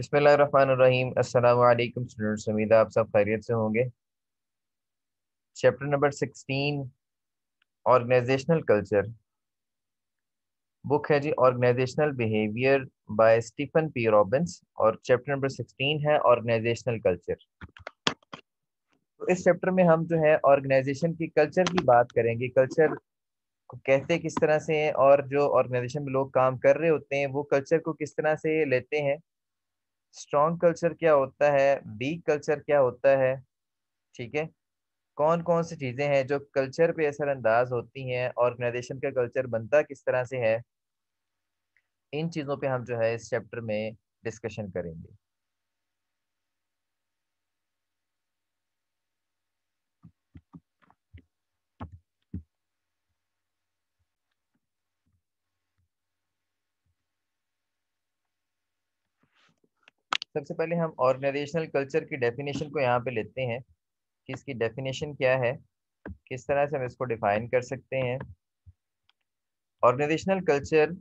बिस्मिल्लाहिर्रहमानिर्रहीम अस्सलाम स्टूडेंट्स उम्मीद आप सब खैरियत से होंगे chapter number sixteen organisational culture book है जी organisational behaviour by Stephen P Robbins और चैप्टर नंबर सिक्सटीन है ऑर्गेनाइजेशनल कल्चर तो इस चैप्टर में हम जो है ऑर्गेनाइजेशन की कल्चर की बात करेंगे कल्चर को कहते किस तरह से हैं और जो ऑर्गेनाइजेशन में लोग काम कर रहे होते हैं वो कल्चर को किस तरह से लेते हैं स्ट्रॉन्ग कल्चर क्या होता है वीक कल्चर क्या होता है ठीक है कौन कौन सी चीज़ें हैं जो कल्चर पे असरअंदाज होती हैं ऑर्गेनाइजेशन का कल्चर बनता किस तरह से है इन चीज़ों पे हम जो है इस चैप्टर में डिस्कशन करेंगे सबसे पहले हम ऑर्गेनाइजेशनल कल्चर की डेफिनेशन को यहाँ पे लेते हैं कि इसकी डेफिनेशन क्या है किस तरह से हम इसको डिफाइन कर सकते हैं organisational culture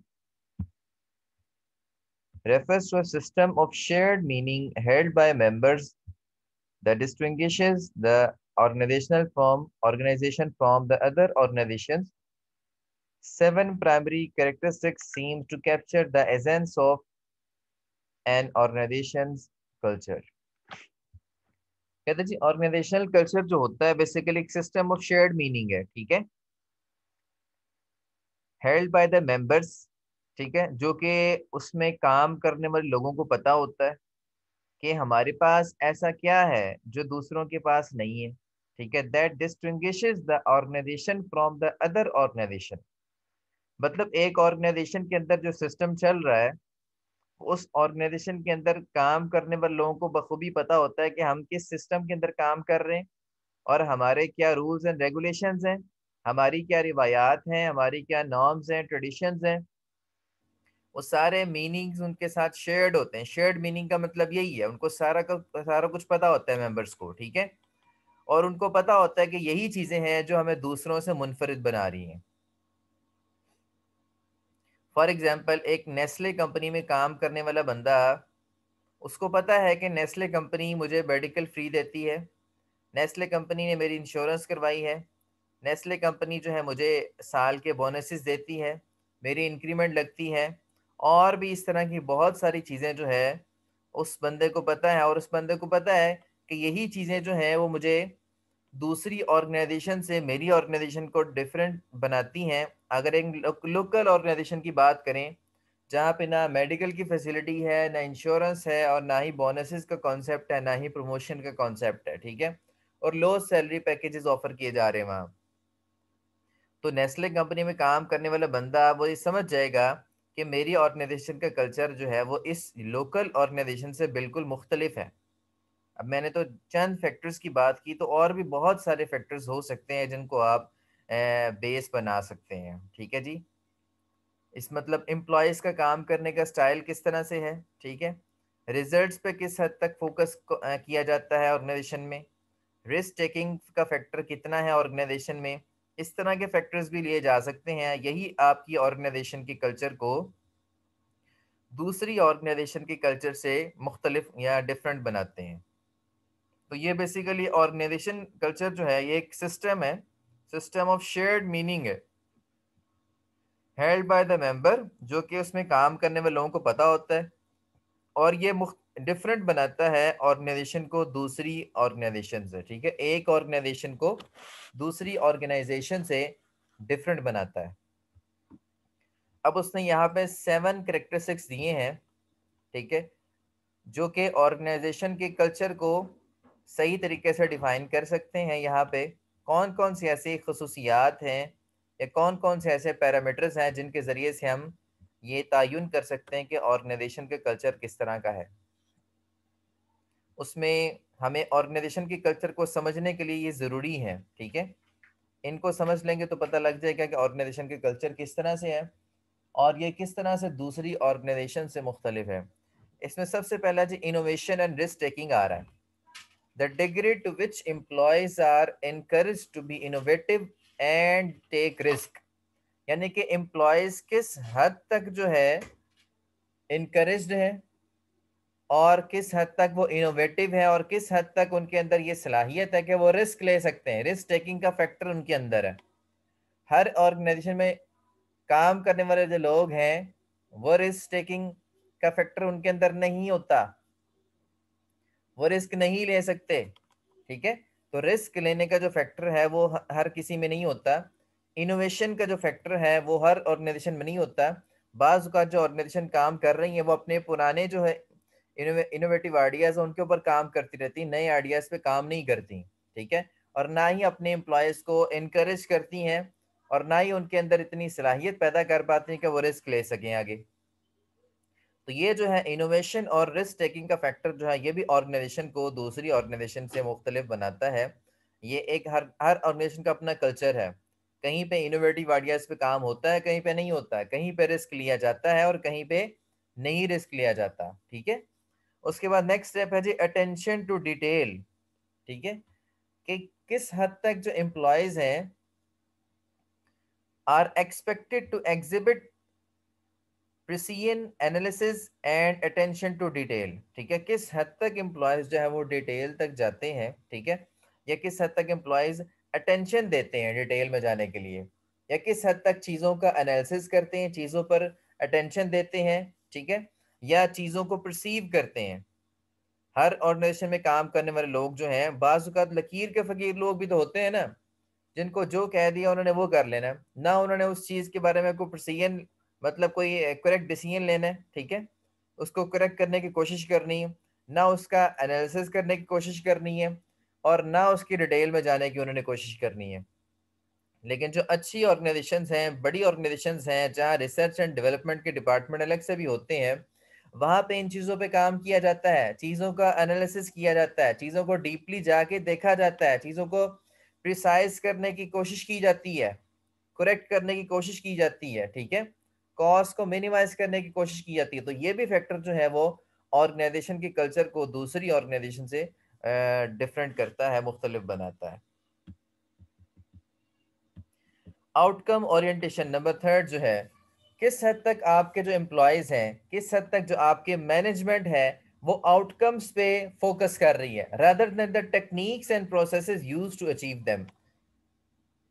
refers to a system of shared meaning held by members that distinguishes the organizational from organization from the other organizations. Seven primary characteristics seem to capture the essence of and organisation culture कहते जी organisational culture जो होता है basically एक system of shared meaning है ठीक है held by the members ठीक है जो कि उसमें काम करने वाले लोगों को पता होता है कि हमारे पास ऐसा क्या है जो दूसरों के पास नहीं है ठीक है that distinguish the organisation from the other organisation मतलब एक ऑर्गेनाइजेशन के अंदर जो सिस्टम चल रहा है उस ऑर्गेनाइजेशन के अंदर काम करने पर लोगों को बखूबी पता होता है कि हम किस सिस्टम के अंदर काम कर रहे हैं और हमारे क्या रूल्स एंड रेगुलेशंस हैं हमारी क्या रिवायात हैं हमारी क्या नॉर्म्स हैं ट्रेडिशंस हैं वो सारे मीनिंग्स उनके साथ शेयर्ड होते हैं शेयर्ड मीनिंग का मतलब यही है उनको सारा का सारा कुछ पता होता है मेंबर्स को ठीक है और उनको पता होता है कि यही चीज़ें हैं जो हमें दूसरों से मुनफरद बना रही हैं फॉर एग्जाम्पल एक नेस्ले कंपनी में काम करने वाला बंदा उसको पता है कि नेस्ले कंपनी मुझे मेडिकल फ्री देती है नेस्ले कंपनी ने मेरी इंश्योरेंस करवाई है नेस्ले कंपनी जो है मुझे साल के बोनसेस देती है मेरी इंक्रीमेंट लगती है और भी इस तरह की बहुत सारी चीज़ें जो है उस बंदे को पता है और उस बंदे को पता है कि यही चीज़ें जो हैं वो मुझे दूसरी ऑर्गेनाइजेशन से मेरी ऑर्गेनाइजेशन को डिफरेंट बनाती हैं अगर एक लोकल ऑर्गेनाइजेशन की बात करें जहाँ पे ना मेडिकल की फैसिलिटी है ना इंश्योरेंस है और ना ही बोनसेस का कॉन्सेप्ट है ना ही प्रमोशन का कॉन्सेप्ट है ठीक है और लो सैलरी पैकेजेस ऑफर किए जा रहे हैं वहाँ तो नेस्ले कंपनी में काम करने वाला बंदा वो ये समझ जाएगा कि मेरी ऑर्गेनाइजेशन का कल्चर जो है वो इस लोकल ऑर्गेनाइजेशन से बिल्कुल मुख्तलिफ है अब मैंने तो चंद फैक्टर्स की बात की तो और भी बहुत सारे फैक्टर्स हो सकते हैं जिनको आप बेस बना सकते हैं ठीक है जी इस मतलब एम्प्लॉयज़ का काम करने का स्टाइल किस तरह से है ठीक है रिजल्ट्स पे किस हद तक फोकस किया जाता है ऑर्गेनाइजेशन में रिस्क टेकिंग का फैक्टर कितना है ऑर्गेनाइजेशन में इस तरह के फैक्टर्स भी लिए जा सकते हैं यही आपकी ऑर्गेनाइजेशन के कल्चर को दूसरी ऑर्गेनाइजेशन के कल्चर से मुख्तलिफ या डिफरेंट बनाते हैं तो ये बेसिकली ऑर्गेनाइजेशन कल्चर जो है ये एक सिस्टम है सिस्टम ऑफ शेयर्ड मीनिंग है हेल्ड बाय द मेंबर जो कि उसमें काम करने वाले लोगों को पता होता है और ये डिफरेंट बनाता है ऑर्गेनाइजेशन को दूसरी ऑर्गेनाइजेशन से ठीक है एक ऑर्गेनाइजेशन को दूसरी ऑर्गेनाइजेशन से डिफरेंट बनाता है अब उसने यहाँ पे सेवन करेक्टरिस्टिक्स दिए हैं ठीक है जो कि ऑर्गेनाइजेशन के कल्चर को सही तरीके से डिफ़ाइन कर सकते हैं यहाँ पे कौन कौन सी ऐसी खसूसियात हैं या कौन कौन से ऐसे पैरामीटर्स हैं जिनके ज़रिए से हम ये तयन कर सकते हैं कि ऑर्गेनाइजेशन का कल्चर किस तरह का है उसमें हमें ऑर्गेनाइजेशन के कल्चर को समझने के लिए ये ज़रूरी है ठीक है इनको समझ लेंगे तो पता लग जाएगा कि ऑर्गेनाइजेशन के कल्चर किस तरह से है और ये किस तरह से दूसरी ऑर्गेनाइजेशन से मुख्तलिफ है इसमें सबसे पहला जो इनोवेशन एंड रिस्क टेकिंग आ रहा है the degree to which employees are encouraged to be innovative and take risk यानी कि एम्प्लॉयज किस हद तक जो है इनक्रेज है और किस हद तक वो इनोवेटिव है और किस हद तक उनके अंदर ये सलाहियत है कि वो रिस्क ले सकते हैं रिस्क टेकिंग का फैक्टर उनके अंदर है हर ऑर्गेनाइजेशन में काम करने वाले जो लोग हैं वो रिस्क टेकिंग का फैक्टर उनके अंदर नहीं होता वो रिस्क नहीं ले सकते ठीक है तो रिस्क लेने का जो फैक्टर है वो हर किसी में नहीं होता इनोवेशन का जो फैक्टर है वो हर ऑर्गेनाइजेशन में नहीं होता बाज का जो ऑर्गेनाइजेशन काम कर रही है वो अपने पुराने जो है इनोवेटिव आइडियाज उनके ऊपर काम करती रहती नए आइडियाज पे काम नहीं करती ठीक है और ना ही अपने एम्प्लॉयज को इनक्रेज करती हैं और ना ही उनके अंदर इतनी सलाहियत पैदा कर पाती है कि वो रिस्क ले सकें आगे तो ये जो है इनोवेशन और रिस्क टेकिंग का फैक्टर जो है ये भी ऑर्गेनाइजेशन को दूसरी ऑर्गेनाइजेशन से मुख्तलिफ बनाता है ये एक हर हर ऑर्गेनाइजेशन का अपना कल्चर है कहीं पे इनोवेटिव आइडियाज पे काम होता है कहीं पे नहीं होता है कहीं पे रिस्क लिया जाता है और कहीं पे नहीं रिस्क लिया जाता ठीक है उसके बाद नेक्स्ट स्टेप है जी अटेंशन टू डिटेल ठीक है कि किस हद तक जो एम्प्लॉयज हैं are expected to exhibit precision analysis and attention to detail ठीक है किस हद तक एम्प्लॉयज जो है वो डिटेल तक जाते हैं ठीक है या किस हद तक एम्प्लॉयज अटेंशन देते हैं डिटेल में जाने के लिए या किस हद तक चीज़ों का एनालिसिस करते हैं चीज़ों पर अटेंशन देते हैं ठीक है या चीज़ों को प्रसीव करते हैं हर ऑर्गेनाइजेशन में काम करने वाले लोग जो हैं बाज़ात लकीर के फ़कीर लोग भी तो होते हैं ना जिनको जो कह दिया उन्होंने वो कर लेना ना उन्होंने उस चीज़ के बारे में कोई प्रसीजन मतलब कोई करेक्ट डिसीजन लेना है ठीक है उसको करेक्ट करने की कोशिश करनी है ना उसका एनालिसिस करने की कोशिश करनी है और ना उसकी डिटेल में जाने की उन्होंने कोशिश करनी है लेकिन जो अच्छी ऑर्गेनाइजेशन हैं बड़ी ऑर्गेनाइजेशन हैं जहाँ रिसर्च एंड डेवलपमेंट के डिपार्टमेंट अलग से भी होते हैं वहाँ पे इन चीज़ों पे काम किया जाता है चीज़ों का एनालिसिस किया जाता है चीज़ों को डीपली जाके देखा जाता है चीज़ों को प्रिसाइज करने की कोशिश की जाती है करेक्ट करने की कोशिश की जाती है ठीक है कॉस्ट को मिनिमाइज करने की कोशिश की जाती है तो ये भी फैक्टर जो है वो ऑर्गेनाइजेशन के कल्चर को दूसरी ऑर्गेनाइजेशन से डिफरेंट करता है मुख्तलिफ बनाता है आउटकम ओरिएंटेशन नंबर थर्ड जो है किस हद तक आपके जो एम्प्लॉयज़ हैं किस हद तक जो आपके मैनेजमेंट है वो आउटकम्स पे फोकस कर रही है rather than the techniques and process use to achieve them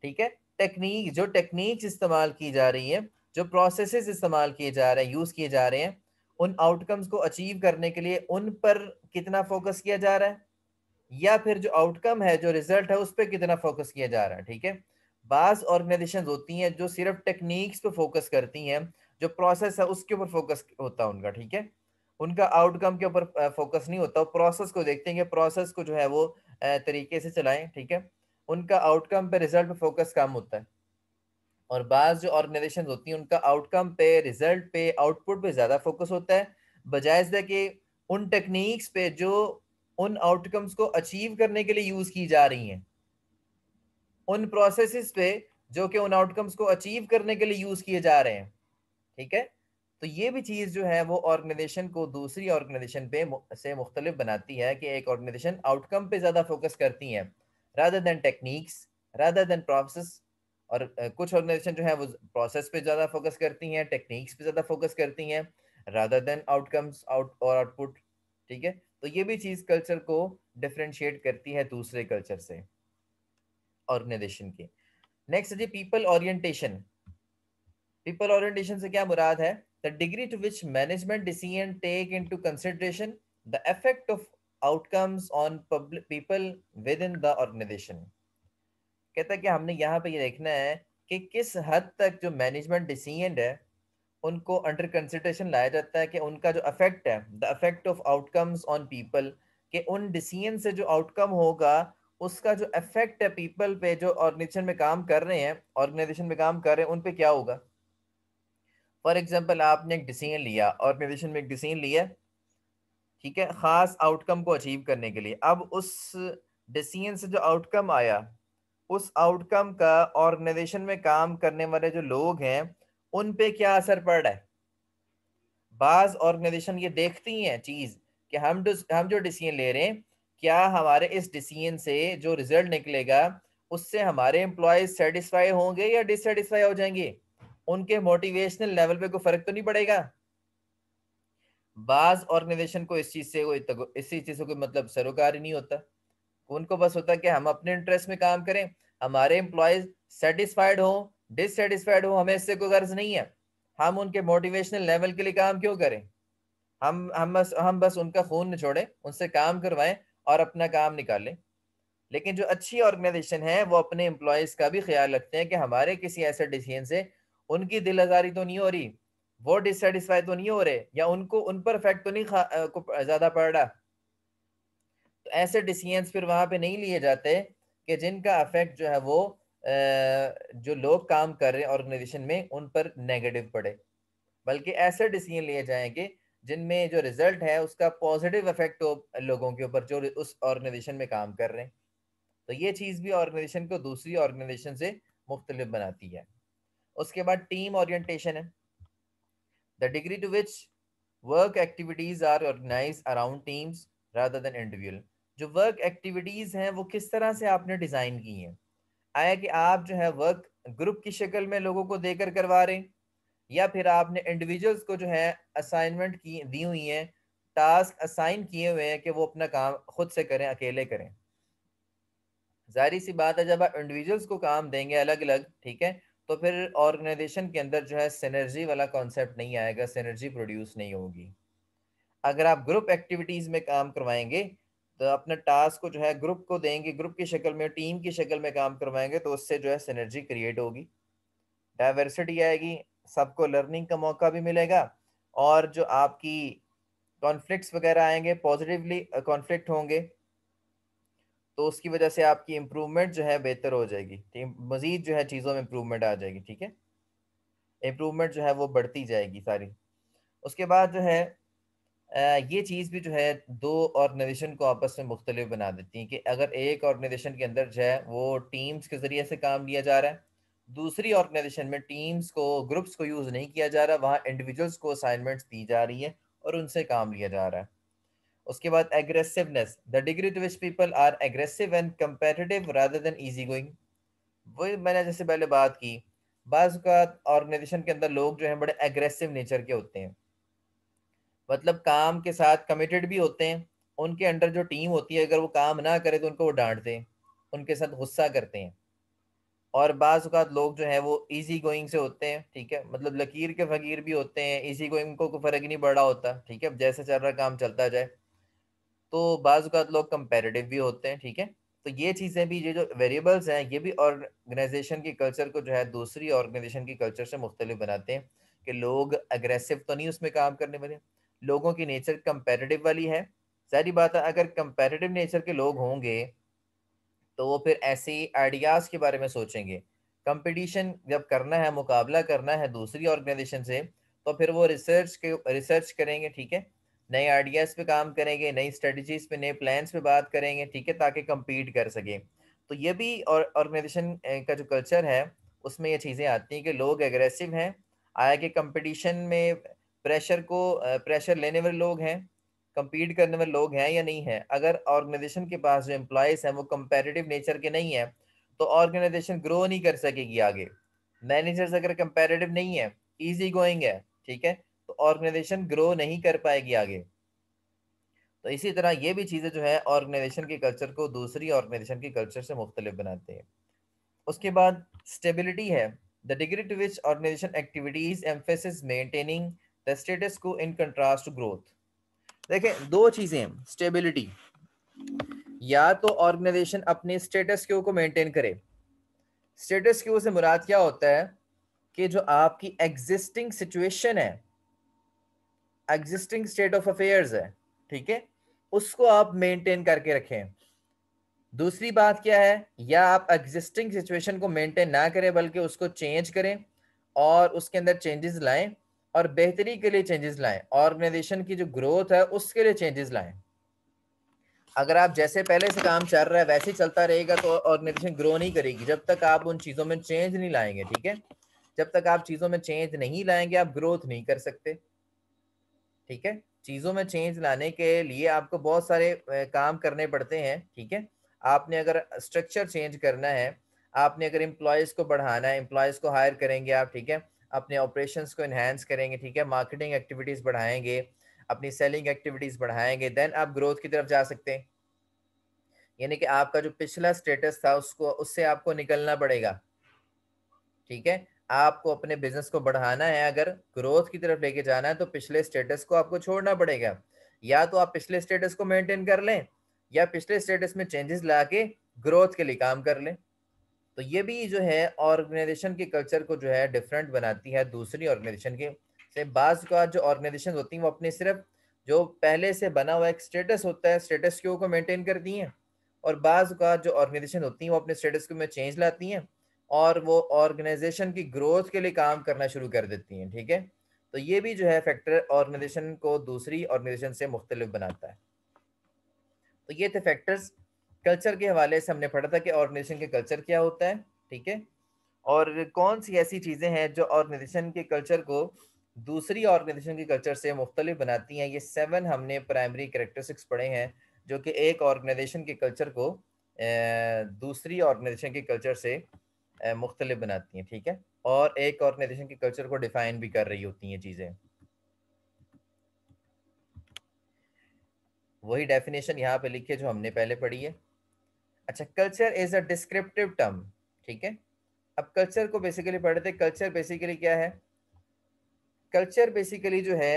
ठीक है टेक्निक जो टेक्निक्स इस्तेमाल की जा रही है जो प्रोसेसेस इस्तेमाल किए जा रहे हैं यूज़ किए जा रहे हैं उन आउटकम्स को अचीव करने के लिए उन पर कितना फोकस किया जा रहा है या फिर जो आउटकम है जो रिजल्ट है उस पर कितना फोकस किया जा रहा है ठीक है बास ऑर्गेनाइजेशन होती हैं जो सिर्फ टेक्निक्स पे फोकस करती हैं जो प्रोसेस है उसके ऊपर फोकस होता है उनका ठीक है उनका आउटकम के ऊपर फोकस नहीं होता प्रोसेस को देखते हैं कि प्रोसेस को जो है वो तरीके से चलाएं ठीक है उनका आउटकम पे रिजल्ट पे फोकस कम होता है और बाज़ जो ऑर्गेनाइजेशन होती हैं उनका आउटकम पे रिजल्ट पे आउटपुट पे ज़्यादा फोकस होता है बजाय इसका कि उन टेक्निक्स पे जो उन आउटकम्स को अचीव करने के लिए यूज़ की जा रही हैं उन प्रोसेस पे जो कि उन आउटकम्स को अचीव करने के लिए यूज़ किए जा रहे हैं ठीक है तो ये भी चीज़ जो है वो ऑर्गेनाइजेशन को दूसरी ऑर्गेनाइजेशन पे से मुख्तलिफ बनाती है कि एक ऑर्गेनाइजेशन आउटकम पे ज़्यादा फोकस करती है rather than techniques rather than process और कुछ ऑर्गेनाइजेशन जो है वो प्रोसेस पे ज़्यादा फोकस करती हैं टेक्निक्स पे ज़्यादा फोकस करती हैं रादर देन आउटकम्स आउट और आउटपुट ठीक है तो ये भी चीज़ कल्चर को डिफ्रेंशिएट करती है दूसरे कल्चर से ऑर्गेनाइजेशन के नेक्स्ट है जी पीपल ओरिएंटेशन पीपल ओरिएंटेशन से क्या मुराद है the degree to which management decision take into consideration the effect of outcomes on people within the organisation कहता है कि हमने यहाँ पे ये देखना है कि किस हद तक जो मैनेजमेंट डिसीजन है उनको अंडर कंसिडरेशन लाया जाता है कि उनका जो अफेक्ट है the affect of outcomes on people कि उन डिसीजन से जो आउटकम होगा उसका जो अफेक्ट है पीपल पे जो ऑर्गेनाइजेशन में काम कर रहे हैं ऑर्गेनाइजेशन में काम कर रहे हैं उन पे क्या होगा फॉर एग्जाम्पल आपने एक डिसीजन लिया ऑर्गेनाइजेशन में एक डिसीजन लिया ठीक है ख़ास आउटकम को अचीव करने के लिए अब उस डिसीजन से जो आउटकम आया उस आउटकम का ऑर्गेनाइजेशन में काम करने वाले जो लोग हैं उन पे क्या असर पड़ रहा है बाज ऑर्गेनाइजेशन ये देखती हैं चीज़ कि हम हम जो डिसीजन ले रहे हैं क्या हमारे इस डिसीजन से जो रिजल्ट निकलेगा उससे हमारे एम्प्लॉयज सेटिस्फाई होंगे या डिससेटिस्फाई हो जाएंगे उनके मोटिवेशनल लेवल पे कोई फर्क तो नहीं पड़ेगा बाज ऑर्गेनाइजेशन को इस चीज़ से कोई इस चीज़ से कोई मतलब सरोकार ही नहीं होता उनको बस होता है कि हम अपने इंटरेस्ट में काम करें हमारे एम्प्लॉयज सेटिस्फाइड हो डिससेटिस्फाइड हो हमें इससे कोई गर्ज नहीं है हम उनके मोटिवेशनल लेवल के लिए काम क्यों करें हम हम बस हम बस उनका खून न छोड़ें उनसे काम करवाएं और अपना काम निकालें लेकिन जो अच्छी ऑर्गेनाइजेशन है वो अपने एम्प्लॉयज़ का भी ख्याल रखते हैं कि हमारे किसी ऐसे डिसीजन से उनकी दिल आजारी तो नहीं हो रही वो डिससेटिस्फाई तो नहीं हो रहे या उनको उन पर इफेक्ट तो नहीं ज़्यादा पड़ रहा तो ऐसे डिसीजंस फिर वहाँ पे नहीं लिए जाते कि जिनका अफेक्ट जो है वो जो लोग काम कर रहे हैं ऑर्गेनाइजेशन में उन पर नेगेटिव पड़े बल्कि ऐसे डिसीजन लिए जाएंगे जिनमें जो रिजल्ट है उसका पॉजिटिव इफेक्ट हो लोगों के ऊपर जो उस ऑर्गेनाइजेशन में काम कर रहे हैं तो ये चीज़ भी ऑर्गेनाइजेशन को दूसरी ऑर्गेनाइजेशन से मुख्तलिफ बनाती है उसके बाद टीम ऑरियंटेशन है the degree to which work activities are organise around teams rather than individual जो वर्क एक्टिविटीज़ हैं वो किस तरह से आपने डिज़ाइन की हैं आया कि आप जो है वर्क ग्रुप की शक्ल में लोगों को देकर करवा रहे हैं या फिर आपने इंडिविजुअल्स को जो है असाइनमेंट की दी हुई है टास्क असाइन किए हुए हैं कि वो अपना काम खुद से करें अकेले करें जारी सी बात है जब आप इंडिविजुअल्स को काम देंगे अलग अलग ठीक है तो फिर ऑर्गेनाइजेशन के अंदर जो है सिनर्जी वाला कॉन्सेप्ट नहीं आएगा सिनर्जी प्रोड्यूस नहीं होगी अगर आप ग्रुप एक्टिविटीज़ में काम करवाएंगे तो अपने टास्क को जो है ग्रुप को देंगे ग्रुप की शक्ल में टीम की शक्ल में काम करवाएंगे तो उससे जो है सिनर्जी क्रिएट होगी डाइवर्सिटी आएगी सबको लर्निंग का मौका भी मिलेगा और जो आपकी कॉन्फ्लिक्ट्स वगैरह आएंगे पॉजिटिवली कॉन्फ्लिक्ट होंगे तो उसकी वजह से आपकी इम्प्रूवमेंट जो है बेहतर हो जाएगी मज़ीद जो है चीज़ों में इम्प्रूवमेंट आ जाएगी ठीक है इम्प्रूवमेंट जो है वो बढ़ती जाएगी सारी उसके बाद जो है ये चीज़ भी जो है दो ऑर्गेनाइजेशन को आपस में मुख्तलि बना देती है कि अगर एक ऑर्गेनाइजेशन के अंदर जो है वो टीम्स के ज़रिए से काम लिया जा रहा है दूसरी ऑर्गेनाइजेशन में टीम्स को ग्रुप्स को यूज़ नहीं किया जा रहा वहाँ इंडिविजुअल्स को असाइनमेंट्स दी जा रही है और उनसे काम लिया जा रहा है उसके बाद aggressiveness the degree to which people are aggressive and competitive rather than easy going वही मैंने जैसे पहले बात की बाज़ ऑर्गेनाइजेशन के अंदर लोग जो हैं बड़े एग्रेसिव नेचर के होते हैं मतलब काम के साथ कमिटेड भी होते हैं उनके अंडर जो टीम होती है अगर वो काम ना करे तो उनको वो डांटते हैं उनके साथ गुस्सा करते हैं और बाज़ात लोग जो है वो इजी गोइंग से होते हैं ठीक है मतलब लकीर के फ़कीर भी होते हैं इजी गोइंग को कोई फ़र्क नहीं पड़ा होता ठीक है अब जैसे चल रहा काम चलता जाए तो बाज़ात लोग कंपेरेटिव भी होते हैं ठीक है तो ये चीज़ें भी ये जो वेरिएबल्स हैं ये भी ऑर्गेनाइजेशन के कल्चर को जो है दूसरी ऑर्गेनाइजेशन की कल्चर से मुख्तलिफ बनाते हैं कि लोग अग्रेसिव तो नहीं उसमें काम करने वाले लोगों की नेचर कंपेरेटिव वाली है सारी बात है अगर कंपेरेटिव नेचर के लोग होंगे तो वो फिर ऐसे आइडियाज़ के बारे में सोचेंगे कंपटीशन जब करना है मुकाबला करना है दूसरी ऑर्गेनाइजेशन से तो फिर वो रिसर्च के रिसर्च करेंगे ठीक है नए आइडियाज़ पे काम करेंगे नई स्ट्रेटजीज पे नए प्लान्स पे बात करेंगे ठीक है ताकि कम्पीट कर सकें तो ये भी ऑर्गेनाइजेशन का जो कल्चर है उसमें ये चीज़ें आती हैं कि लोग एग्रेसिव हैं आया कि कंपटीशन में प्रेशर को प्रेशर लेने वाले लोग हैं कम्पीट करने वाले लोग हैं या नहीं है अगर ऑर्गेनाइजेशन के पास जो एम्प्लॉयज़ हैं वो कंपेरेटिव नेचर के नहीं है तो ऑर्गेनाइजेशन ग्रो नहीं कर सकेगी आगे मैनेजर्स अगर कंपेरेटिव नहीं है ईजी गोइंग है ठीक है तो ऑर्गेनाइजेशन ग्रो नहीं कर पाएगी आगे तो इसी तरह ये भी चीज़ें जो है ऑर्गेनाइजेशन के कल्चर को दूसरी ऑर्गेनाइजेशन के कल्चर से मुख्तलिफ बनाते हैं उसके बाद स्टेबिलिटी है the degree to which organisation activities emphasis maintaining status quo in contrast growth देखें दो चीजें स्टेबिलिटी या तो ऑर्गेनाइजेशन अपने स्टेटस क्यू को मेंटेन करे स्टेटस क्यू से मुराद क्या होता है कि जो आपकी एग्जिस्टिंग सिचुएशन है एग्जिस्टिंग स्टेट ऑफ अफेयर्स है ठीक है उसको आप मेंटेन करके रखें दूसरी बात क्या है या आप एग्जिस्टिंग सिचुएशन को मेंटेन ना करें बल्कि उसको चेंज करें और उसके अंदर चेंजेस लाएं और बेहतरी के लिए चेंजेस लाएं ऑर्गेनाइजेशन की जो ग्रोथ है उसके लिए चेंजेस लाएं अगर आप जैसे पहले से काम चल रहा है वैसे ही चलता रहेगा तो ऑर्गेनाइजेशन ग्रो नहीं करेगी जब तक आप उन चीज़ों में चेंज नहीं लाएंगे ठीक है जब तक आप चीज़ों में चेंज नहीं लाएंगे आप ग्रोथ नहीं कर सकते ठीक है चीज़ों में चेंज लाने के लिए आपको बहुत सारे काम करने पड़ते हैं ठीक है आपने अगर स्ट्रक्चर चेंज करना है आपने अगर एम्प्लॉयज़ को बढ़ाना है एम्प्लॉयज़ को हायर करेंगे आप ठीक है अपने ऑपरेशंस को इन्हेंस करेंगे ठीक है मार्केटिंग एक्टिविटीज़ बढ़ाएंगे अपनी सेलिंग एक्टिविटीज़ बढ़ाएंगे देन आप ग्रोथ की तरफ जा सकते हैं यानी कि आपका जो पिछला स्टेटस था उसको उससे आपको निकलना पड़ेगा ठीक है आपको अपने बिजनेस को बढ़ाना है अगर ग्रोथ की तरफ लेके जाना है तो पिछले स्टेटस को आपको छोड़ना पड़ेगा या तो आप पिछले स्टेटस को मेंटेन कर लें या पिछले स्टेटस में चेंजेस ला के ग्रोथ के लिए काम कर लें तो ये भी जो है ऑर्गेनाइजेशन के कल्चर को जो है डिफरेंट बनाती है दूसरी ऑर्गेनाइजेशन के से बाज का जो ऑर्गेनाइजेशन होती हैं वो अपने सिर्फ जो पहले से बना हुआ एक स्टेटस होता है स्टेटस को को मेंटेन करती हैं और बाज का जो ऑर्गेनाइजेशन होती हैं वो अपने स्टेटस को में चेंज लाती हैं और वो ऑर्गेनाइजेशन की ग्रोथ के लिए काम करना शुरू कर देती हैं ठीक है तो ये भी जो है फैक्टर ऑर्गेनाइजेशन को दूसरी ऑर्गेनाइजेशन से मुख्तलिफ बनाता है तो ये थे फैक्टर्स कल्चर के हवाले से हमने पढ़ा था कि ऑर्गेनाइजेशन के कल्चर क्या होता है ठीक है और कौन सी ऐसी चीज़ें हैं जो ऑर्गेनाइजेशन के कल्चर को दूसरी ऑर्गेनाइजेशन के कल्चर से मुख्तलिफ बनाती हैं ये सेवन हमने प्राइमरी करेक्टरिस्टिक्स पढ़े हैं जो कि एक ऑर्गेनाइजेशन के कल्चर को दूसरी ऑर्गेनाइजेशन के कल्चर से मुख्तलिफ बनाती हैं ठीक है और एक ऑर्गेनाइजेशन के कल्चर को डिफाइन भी कर रही होती हैं चीज़ें वही डेफिनेशन यहाँ पे लिखी है जो हमने पहले पढ़ी है अच्छा culture is a descriptive term ठीक है अब कल्चर को बेसिकली पढ़ते कल्चर बेसिकली क्या है कल्चर बेसिकली जो है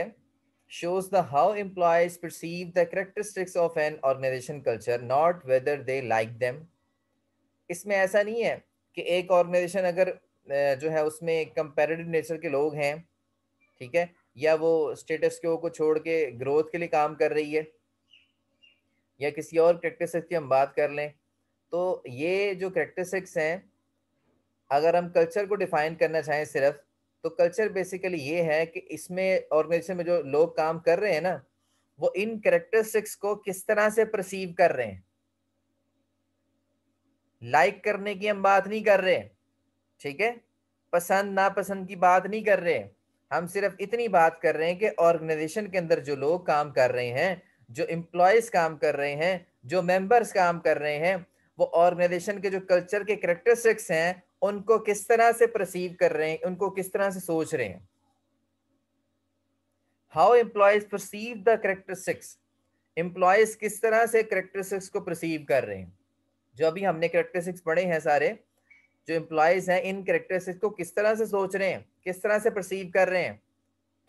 shows the how employees perceive the characteristics of an organisation culture not whether they like them इसमें ऐसा नहीं है कि एक ऑर्गेनाइजेशन अगर जो है उसमें कंपेरेटिव नेचर के लोग हैं ठीक है या वो स्टेटस के को छोड़ के ग्रोथ के लिए काम कर रही है या किसी और प्रैक्टिस की हम बात कर लें तो ये जो करेक्टरिस्टिक्स हैं अगर हम कल्चर को डिफाइन करना चाहें सिर्फ तो कल्चर बेसिकली ये है कि इसमें ऑर्गेनाइजेशन में जो लोग काम कर रहे हैं ना वो इन करेक्टरिस्टिक्स को किस तरह से प्रसीव कर रहे हैं लाइक like करने की हम बात नहीं कर रहे ठीक है पसंद नापसंद की बात नहीं कर रहे हम सिर्फ इतनी बात कर रहे हैं कि ऑर्गेनाइजेशन के अंदर जो लोग काम कर रहे हैं जो एम्प्लॉयज काम कर रहे हैं जो मेंबर्स काम कर रहे हैं वो ऑर्गेनाइजेशन के जो कल्चर के करेक्टरिस्टिक्स हैं उनको किस तरह से प्रसीव कर रहे हैं उनको किस तरह से सोच रहे हैं how employees perceive the characteristics employees किस तरह से करेक्टरिस्टिक्स को प्रसीव कर रहे हैं जो अभी हमने करेक्टरिस्टिक्स पढ़े हैं सारे जो एम्प्लॉयज हैं इन करेक्टरिस्टिक्स को किस तरह से सोच रहे हैं किस तरह से प्रसीव कर रहे हैं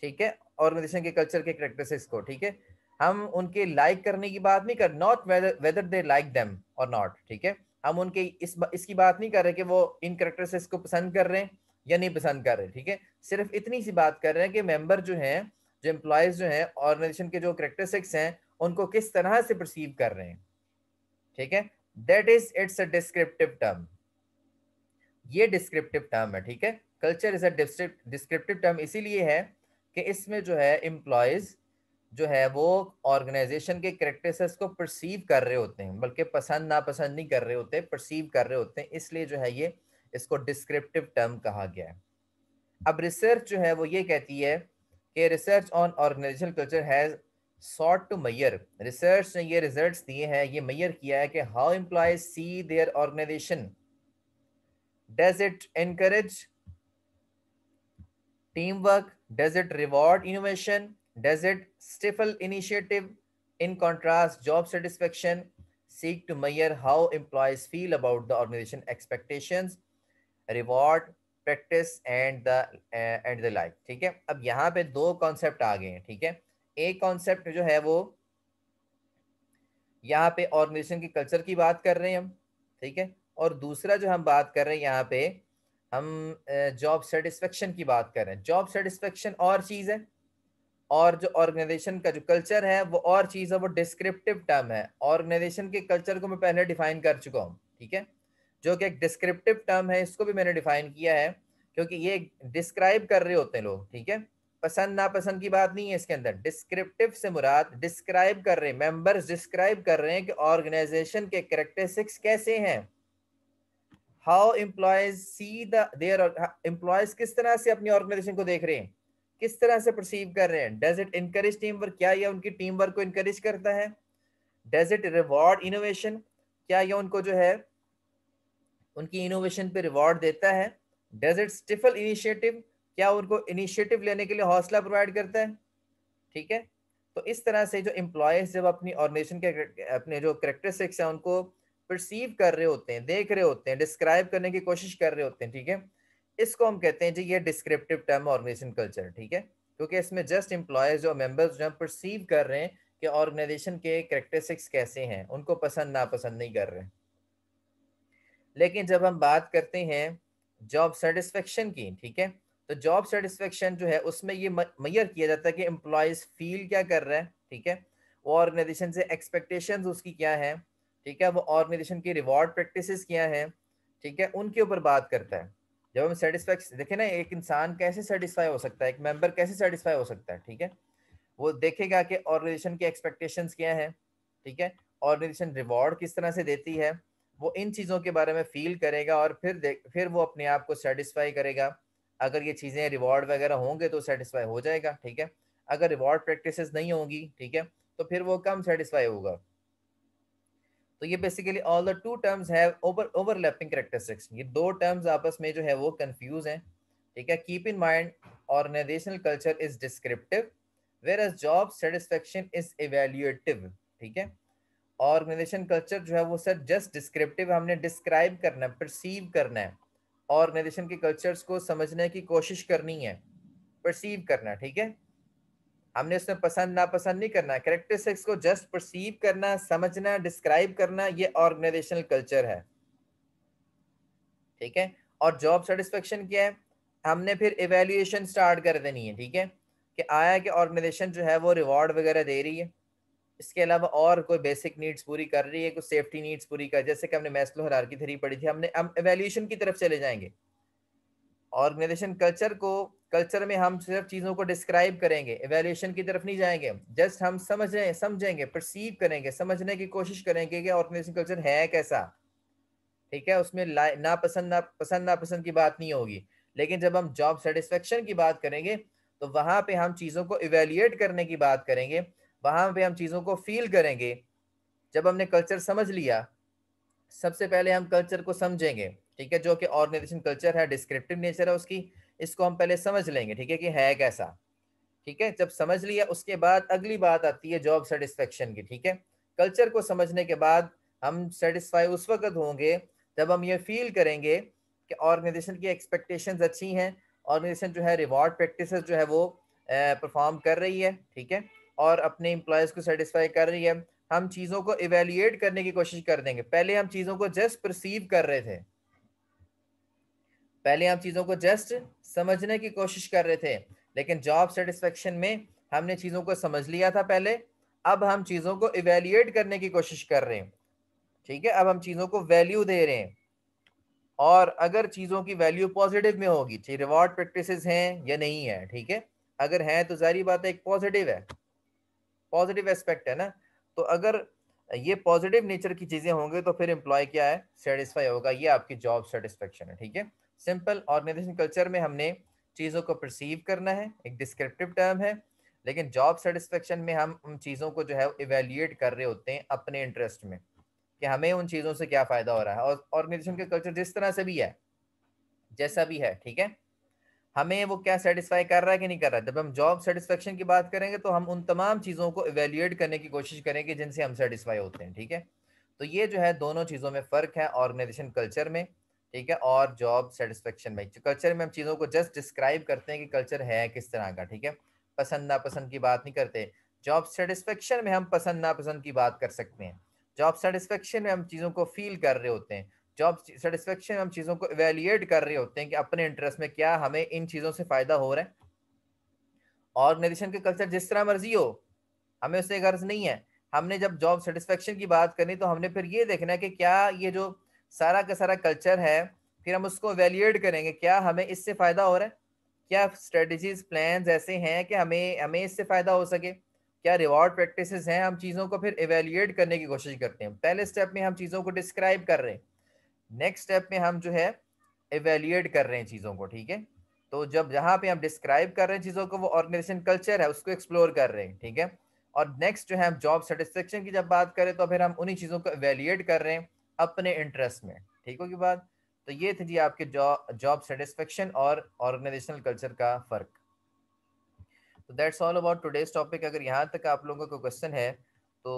ठीक है ऑर्गेनाइजेशन के कल्चर के करेक्टरिस्टिक्स को ठीक है हम उनके लाइक like करने की बात नहीं कर not whether they like them और नॉट ठीक है हम उनके इस इसकी बात नहीं कर रहे कि वो इन करेक्टर से इसको पसंद कर रहे हैं या नहीं पसंद कर रहे ठीक है सिर्फ इतनी सी बात कर रहे हैं कि मेंबर जो हैं जो एम्प्लॉयज जो हैं ऑर्गेनाइजेशन के जो करेक्टरिस्टिक्स हैं उनको किस तरह से परसीव कर रहे हैं ठीक है that is it's a descriptive term ये डिस्क्रिप्टिव टर्म है ठीक है culture is a descriptive term इसीलिए है कि इसमें जो है एम्प्लॉयज़ जो है वो ऑर्गेनाइजेशन के करेक्टर्स को परसीव कर रहे होते हैं बल्कि पसंद नापसंद नहीं कर रहे होते परसीव कर रहे होते हैं इसलिए जो है ये इसको डिस्क्रिप्टिव टर्म कहा गया है अब रिसर्च जो है वो ये कहती है कि research on organisation culture has sought to measure research ने ये रिजल्ट दिए हैं ये मैयर किया है कि how employees see their organisation does it encourage team work does it reward innovation Does it stifle initiative? In contrast, job satisfaction seek to measure how employees feel about the organization expectations, practice and the and the like ठीक है अब यहाँ पे दो concept आ गए हैं ठीक है एक कॉन्सेप्ट जो है वो यहाँ पे ऑर्गेनाइजेशन के कल्चर की बात कर रहे हैं हम ठीक है और दूसरा जो हम बात कर रहे हैं यहाँ पे हम जॉब eh, सेटिस्फेक्शन की बात कर रहे हैं जॉब सेटिस्फेक्शन और चीज़ है और जो ऑर्गेनाइजेशन का जो कल्चर है वो और चीज़ है वो डिस्क्रिप्टिव टर्म है ऑर्गेनाइजेशन के कल्चर को मैं पहले डिफाइन कर चुका हूँ ठीक है जो कि एक डिस्क्रिप्टिव टर्म है इसको भी मैंने डिफाइन किया है क्योंकि ये डिस्क्राइब कर रहे होते हैं लोग ठीक है पसंद नापसंद की बात नहीं है इसके अंदर डिस्क्रिप्टिव से मुराद डिस्क्राइब कर रहे हैं मेंबर्स डिस्क्राइब कर रहे हैं कि ऑर्गेनाइजेशन के करेक्टरिस्टिक्स कैसे हैं how employees see their employees किस तरह से अपनी ऑर्गेनाइजेशन को देख रहे हैं किस तरह से परसीव कर रहे हैं does it encourage team work क्या यह उनकी टीम वर्क को इनकरेज करता है डज इट रिवॉर्ड इनोवेशन क्या यह उनको जो है उनकी इनोवेशन पे रिवॉर्ड देता है डज इट स्टिफल इनिशिएटिव क्या उनको इनिशिएटिव लेने के लिए हौसला प्रोवाइड करता है ठीक है तो इस तरह से जो एम्प्लॉयज जब अपनी ऑर्गेनाइजेशन के अपने जो करेक्टरिस्टिक्स हैं उनको परसीव कर रहे होते हैं देख रहे होते हैं डिस्क्राइब करने की कोशिश कर रहे होते हैं ठीक है इसको हम कहते हैं जी ये डिस्क्रिप्टिव टर्म ऑर्गेनाइजेशन कल्चर ठीक है क्योंकि इसमें जस्ट इम्प्लॉयज और मेम्बर्स जो हम परसीव कर रहे हैं कि ऑर्गेनाइजेशन के करेक्टरिस्टिक्स कैसे हैं उनको पसंद नापसंद नहीं कर रहे लेकिन जब हम बात करते हैं जॉब सेटिस्फेक्शन की ठीक है तो जॉब सेटिस्फेक्शन जो है उसमें ये मैयर किया जाता है कि एम्प्लॉयज़ फील क्या कर रहा है ठीक है वो ऑर्गेनाइजेशन से एक्सपेक्टेशंस उसकी क्या है ठीक है वो ऑर्गेनाइजेशन की रिवॉर्ड प्रैक्टिसेस क्या है ठीक है उनके ऊपर बात करता है जब हम सेटिस्फैक्स देखें ना एक इंसान कैसे सेटिस्फाई हो सकता है एक मेंबर कैसे सेटिस्फाई हो सकता है ठीक है वो देखेगा कि ऑर्गेनाइजेशन के एक्सपेक्टेशन क्या है ठीक है ऑर्गेनाइजेशन रिवॉर्ड किस तरह से देती है वो इन चीज़ों के बारे में फील करेगा और फिर देख फिर वो अपने आप को सेटिस्फाई करेगा अगर ये चीज़ें रिवॉर्ड वगैरह होंगे तो सेटिस्फाई हो जाएगा ठीक है अगर रिवॉर्ड प्रैक्टिस नहीं होंगी ठीक है तो फिर वो कम सेटिस्फाई होगा तो ये basically all the two terms have overlapping characteristics ये दो टर्म्स आपस में जो है वो कंफ्यूज हैं ठीक है keep in mind organisational culture is descriptive whereas job satisfaction is evaluative ठीक है ऑर्गेनाइजेशन कल्चर जो है वो सर जस्ट डिस्क्रिप्टिव हमने डिस्क्राइब करना है परसीव करना है ऑर्गेनाइजेशन के कल्चर्स को समझने की कोशिश करनी है परसीव करना ठीक है हमने उसमें पसंद नापसंद नहीं करना करेक्टरिस्टिक्स को जस्ट परसीव करना समझना डिस्क्राइब करना ये ऑर्गेनाइजेशनल कल्चर है ठीक है और जॉब सेटिस्फेक्शन क्या है हमने फिर एवेल्यूएशन स्टार्ट कर देनी है ठीक है कि आया कि ऑर्गेनाइजेशन जो है वो रिवॉर्ड वगैरह दे रही है इसके अलावा और कोई बेसिक नीड्स पूरी कर रही है कुछ सेफ्टी नीड्स पूरी कर जैसे कि हमने मैस्लो हरार की थ्री पढ़ी थी हमने हम एवेल्यूशन की तरफ चले जाएंगे ऑर्गेनाइजेशन कल्चर को कल्चर में हम सिर्फ चीज़ों को डिस्क्राइब करेंगे एवेल्यूशन की तरफ नहीं जाएंगे जस्ट हम समझ रहे समझेंगे परसीव करेंगे समझने की कोशिश करेंगे कि ऑर्गेनाइजेशन कल्चर है कैसा ठीक है उसमें ना पसंद ना पसंद ना पसंद की बात नहीं होगी लेकिन जब हम जॉब सेटिस्फेक्शन की बात करेंगे तो वहाँ पे हम चीज़ों को इवेल्यूएट करने की बात करेंगे वहाँ पे हम चीज़ों को फील करेंगे जब हमने कल्चर समझ लिया सबसे पहले हम कल्चर को समझेंगे ठीक है जो कि ऑर्गेनाइजेशन कल्चर है डिस्क्रिप्टिव नेचर है उसकी इसको हम पहले समझ लेंगे ठीक है कि है कैसा ठीक है जब समझ लिया उसके बाद अगली बात आती है जॉब सेटिस्फेक्शन की ठीक है कल्चर को समझने के बाद हम सेटिस्फाई उस वक्त होंगे जब हम ये फील करेंगे कि ऑर्गेनाइजेशन की एक्सपेक्टेशंस अच्छी हैं ऑर्गेनाइजेशन जो है रिवॉर्ड प्रैक्टिस जो है वो परफॉर्म कर रही है ठीक है और अपने इम्प्लॉयज़ को सेटिस्फाई कर रही है हम चीज़ों को इवेल्यूएट करने की कोशिश कर देंगे पहले हम चीज़ों को जस्ट परसीव कर रहे थे पहले हम चीज़ों को जस्ट समझने की कोशिश कर रहे थे लेकिन जॉब सेटिस्फेक्शन में हमने चीज़ों को समझ लिया था पहले अब हम चीज़ों को इवेल्युएट करने की कोशिश कर रहे हैं ठीक है अब हम चीज़ों को वैल्यू दे रहे हैं और अगर चीज़ों की वैल्यू पॉजिटिव में होगी चाहे रिवॉर्ड प्रैक्टिसेस हैं या नहीं है ठीक है अगर हैं तो जारी बात है एक पॉजिटिव है पॉजिटिव एस्पेक्ट है ना तो अगर ये पॉजिटिव नेचर की चीज़ें होंगी तो फिर एम्प्लॉय क्या है सेटिस्फाई होगा ये आपकी जॉब सेटिस्फेक्शन है ठीक है सिंपल ऑर्गेनाइजेशन कल्चर में हमने चीज़ों को परसीव करना है एक डिस्क्रिप्टिव टर्म है लेकिन जॉब सेटिस्फेक्शन में हम उन चीज़ों को जो है इवेल्यूएट कर रहे होते हैं अपने इंटरेस्ट में कि हमें उन चीज़ों से क्या फ़ायदा हो रहा है और ऑर्गेनाइजेशन का कल्चर जिस तरह से भी है जैसा भी है ठीक है हमें वो क्या सेटिस्फाई कर रहा है कि नहीं कर रहा है जब हम जॉब सेटिस्फेक्शन की बात करेंगे तो हम उन तमाम चीज़ों को इवेल्यूएट करने की कोशिश करेंगे जिनसे हम सेटिस्फाई होते हैं ठीक है तो ये जो है दोनों चीज़ों में फ़र्क है ऑर्गेनाइजेशन कल्चर में ठीक है और जॉब सेटिस्फेक्शन में कल्चर में हम चीज़ों को जस्ट डिस्क्राइब करते हैं कि कल्चर है किस तरह का ठीक है पसंद नापसंद की बात नहीं करते जॉब सेटिस्फेक्शन में हम पसंद नापसंद की बात कर सकते हैं जॉब सेटिस्फेक्शन में हम चीज़ों को फील कर रहे होते हैं जॉब सेटिस्फेक्शन में हम चीज़ों को इवेल्युएट कर रहे होते हैं कि अपने इंटरेस्ट में क्या हमें इन चीज़ों से फ़ायदा हो रहा है ऑर्गेनाइजेशन के कल्चर जिस तरह मर्जी हो हमें उससे गर्ज नहीं है हमने जब जॉब सेटिस्फेक्शन की बात करनी तो हमने फिर ये देखना है कि क्या ये जो सारा का सारा कल्चर है फिर हम उसको वैल्यूएट करेंगे क्या हमें इससे फ़ायदा हो रहा है क्या स्ट्रेटजीज प्लान ऐसे हैं कि हमें हमें इससे फ़ायदा हो सके क्या रिवॉर्ड प्रैक्टिस हैं हम चीज़ों को फिर एवेल्यूएट करने की कोशिश करते हैं पहले स्टेप में हम चीज़ों को डिस्क्राइब कर रहे हैं नेक्स्ट स्टेप में हम जो है एवेल्यूएट कर रहे हैं चीज़ों को ठीक है तो जब जहाँ पे हम डिस्क्राइब कर रहे हैं चीज़ों को वो ऑर्गेनाइजेशन कल्चर है उसको एक्सप्लोर कर रहे हैं ठीक है और नेक्स्ट जो है हम जॉब सेटिस्फेक्शन की जब बात करें तो फिर हम उन्हीं चीज़ों को एवेल्यूएट कर रहे हैं अपने इंटरेस्ट में ठीक होगी बात तो ये थे जी आपके जॉब सेटिस्फेक्शन और ऑर्गेनाइजेशनल कल्चर का फर्क तो that's all about today's topic अगर यहाँ तक आप लोगों का क्वेश्चन है तो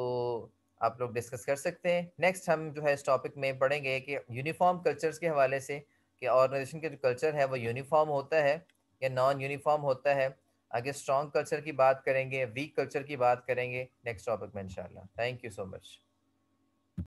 आप लोग डिस्कस कर सकते हैं नेक्स्ट हम जो है इस टॉपिक में पढ़ेंगे कि यूनिफॉर्म कल्चर्स के हवाले से कि ऑर्गेनाइजेशन के जो कल्चर है वो यूनिफॉर्म होता है या नॉन यूनिफॉर्म होता है आगे स्ट्रॉन्ग कल्चर की बात करेंगे वीक कल्चर की बात करेंगे नेक्स्ट टॉपिक में इंशाल्लाह थैंक यू सो मच